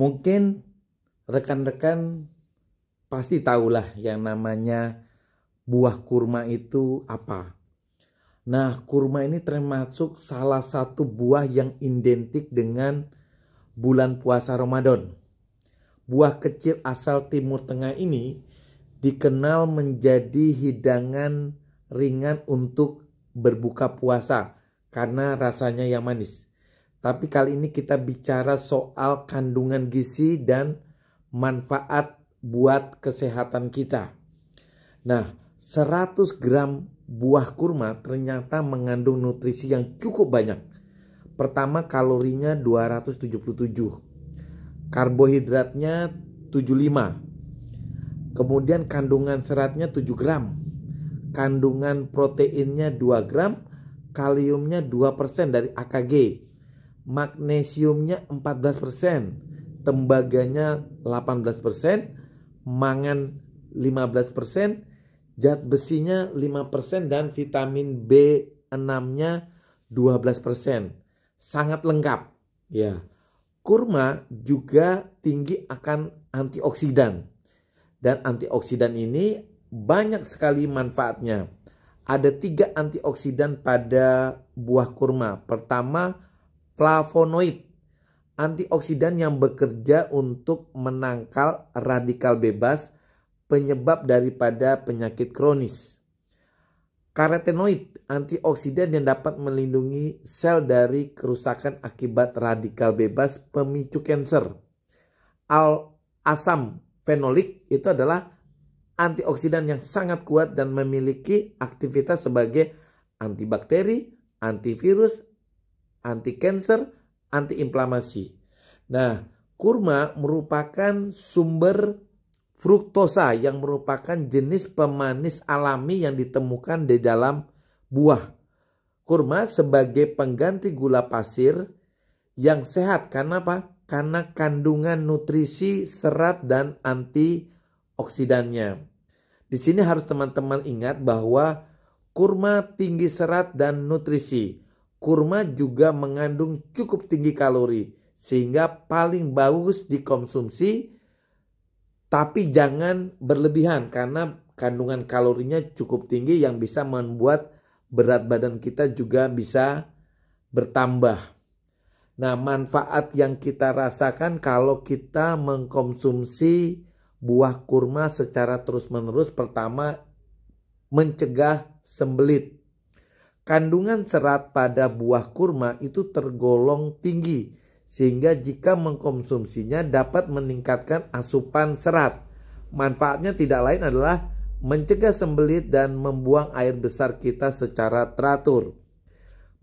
Mungkin rekan-rekan pasti tahulah yang namanya buah kurma itu apa. Nah, kurma ini termasuk salah satu buah yang identik dengan bulan puasa Ramadan. Buah kecil asal Timur Tengah ini dikenal menjadi hidangan ringan untuk berbuka puasa karena rasanya yang manis. Tapi kali ini kita bicara soal kandungan gizi dan manfaat buat kesehatan kita. Nah, 100 gram buah kurma ternyata mengandung nutrisi yang cukup banyak. Pertama kalorinya 277. Karbohidratnya 75. Kemudian kandungan seratnya 7 gram. Kandungan proteinnya 2 gram, kaliumnya 2% dari AKG magnesiumnya 14%, tembaganya 18%, mangan 15%, zat besinya 5% dan vitamin B6-nya 12%. Sangat lengkap ya. Kurma juga tinggi akan antioksidan. Dan antioksidan ini banyak sekali manfaatnya. Ada tiga antioksidan pada buah kurma. Pertama, flavonoid, antioksidan yang bekerja untuk menangkal radikal bebas penyebab daripada penyakit kronis. Karotenoid, antioksidan yang dapat melindungi sel dari kerusakan akibat radikal bebas pemicu kanker. Al asam fenolik itu adalah antioksidan yang sangat kuat dan memiliki aktivitas sebagai antibakteri, antivirus, anti cancer, anti inflamasi. Nah, kurma merupakan sumber fruktosa yang merupakan jenis pemanis alami yang ditemukan di dalam buah. Kurma sebagai pengganti gula pasir yang sehat karena apa? Karena kandungan nutrisi, serat dan antioksidannya. Di sini harus teman-teman ingat bahwa kurma tinggi serat dan nutrisi. Kurma juga mengandung cukup tinggi kalori sehingga paling bagus dikonsumsi tapi jangan berlebihan karena kandungan kalorinya cukup tinggi yang bisa membuat berat badan kita juga bisa bertambah. Nah, manfaat yang kita rasakan kalau kita mengkonsumsi buah kurma secara terus-menerus pertama mencegah sembelit. Kandungan serat pada buah kurma itu tergolong tinggi sehingga jika mengkonsumsinya dapat meningkatkan asupan serat. Manfaatnya tidak lain adalah mencegah sembelit dan membuang air besar kita secara teratur.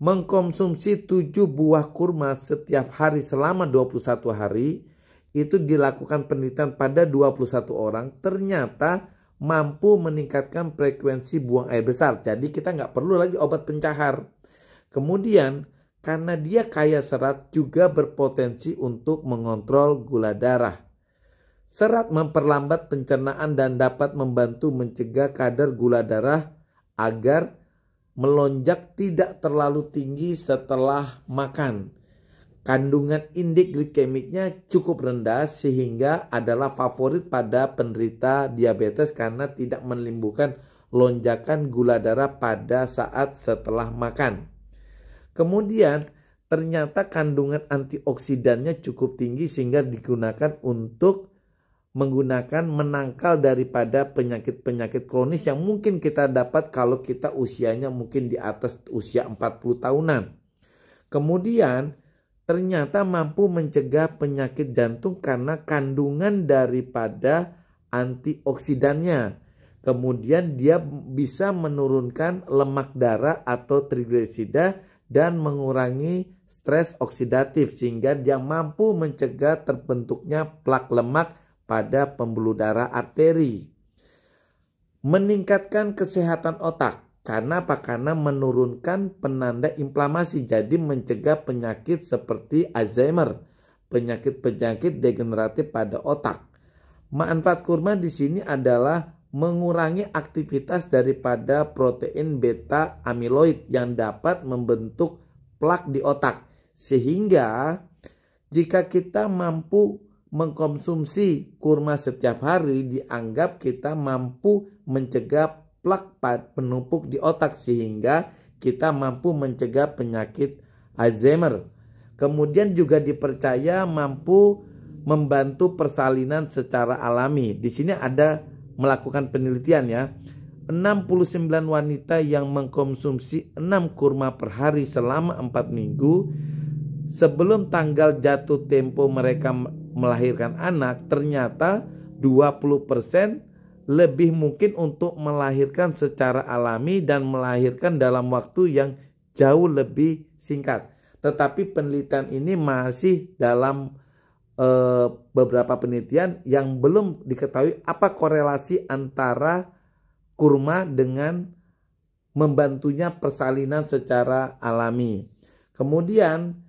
Mengkonsumsi 7 buah kurma setiap hari selama 21 hari itu dilakukan penelitian pada 21 orang ternyata mampu meningkatkan frekuensi buang air besar. Jadi kita nggak perlu lagi obat pencahar. Kemudian karena dia kaya serat juga berpotensi untuk mengontrol gula darah. Serat memperlambat pencernaan dan dapat membantu mencegah kadar gula darah agar melonjak tidak terlalu tinggi setelah makan. Kandungan indeks glikemiknya cukup rendah sehingga adalah favorit pada penderita diabetes karena tidak menimbulkan lonjakan gula darah pada saat setelah makan. Kemudian ternyata kandungan antioksidannya cukup tinggi sehingga digunakan untuk menggunakan menangkal daripada penyakit-penyakit kronis yang mungkin kita dapat kalau kita usianya mungkin di atas usia 40 tahunan. Kemudian ternyata mampu mencegah penyakit jantung karena kandungan daripada antioksidannya. Kemudian dia bisa menurunkan lemak darah atau trigliserida dan mengurangi stres oksidatif sehingga dia mampu mencegah terbentuknya plak lemak pada pembuluh darah arteri. Meningkatkan kesehatan otak karena apa? Karena menurunkan penanda inflamasi, jadi mencegah penyakit seperti Alzheimer, penyakit-penyakit degeneratif pada otak. Manfaat kurma di sini adalah mengurangi aktivitas daripada protein beta amyloid yang dapat membentuk plak di otak. Sehingga jika kita mampu mengkonsumsi kurma setiap hari dianggap kita mampu mencegah plak penumpuk di otak sehingga kita mampu mencegah penyakit Alzheimer. Kemudian juga dipercaya mampu membantu persalinan secara alami. Di sini ada melakukan penelitian ya. 69 wanita yang mengkonsumsi 6 kurma per hari selama 4 minggu sebelum tanggal jatuh tempo mereka melahirkan anak ternyata 20% persen lebih mungkin untuk melahirkan secara alami dan melahirkan dalam waktu yang jauh lebih singkat. Tetapi penelitian ini masih dalam e, beberapa penelitian yang belum diketahui apa korelasi antara kurma dengan membantunya persalinan secara alami. Kemudian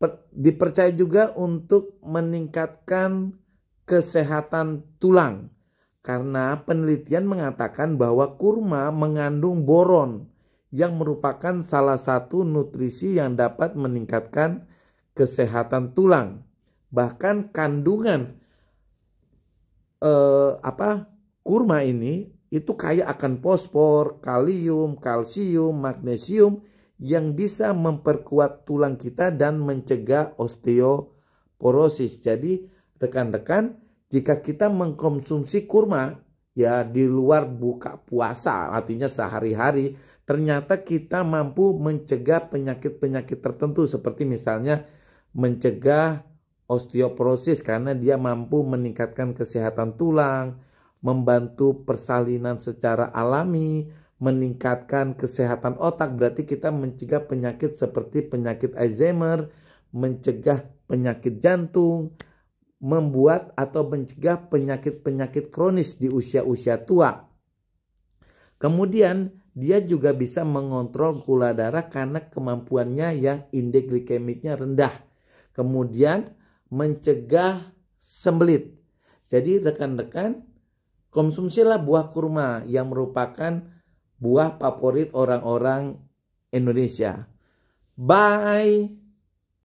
per, dipercaya juga untuk meningkatkan kesehatan tulang karena penelitian mengatakan bahwa kurma mengandung boron yang merupakan salah satu nutrisi yang dapat meningkatkan kesehatan tulang. Bahkan kandungan eh, apa kurma ini itu kaya akan fosfor, kalium, kalsium, magnesium yang bisa memperkuat tulang kita dan mencegah osteoporosis. Jadi rekan-rekan jika kita mengkonsumsi kurma ya di luar buka puasa artinya sehari-hari ternyata kita mampu mencegah penyakit-penyakit tertentu seperti misalnya mencegah osteoporosis karena dia mampu meningkatkan kesehatan tulang, membantu persalinan secara alami, meningkatkan kesehatan otak berarti kita mencegah penyakit seperti penyakit Alzheimer, mencegah penyakit jantung, membuat atau mencegah penyakit-penyakit kronis di usia-usia tua. Kemudian dia juga bisa mengontrol gula darah karena kemampuannya yang indeks glikemiknya rendah. Kemudian mencegah sembelit. Jadi rekan-rekan konsumsilah buah kurma yang merupakan buah favorit orang-orang Indonesia. Bye.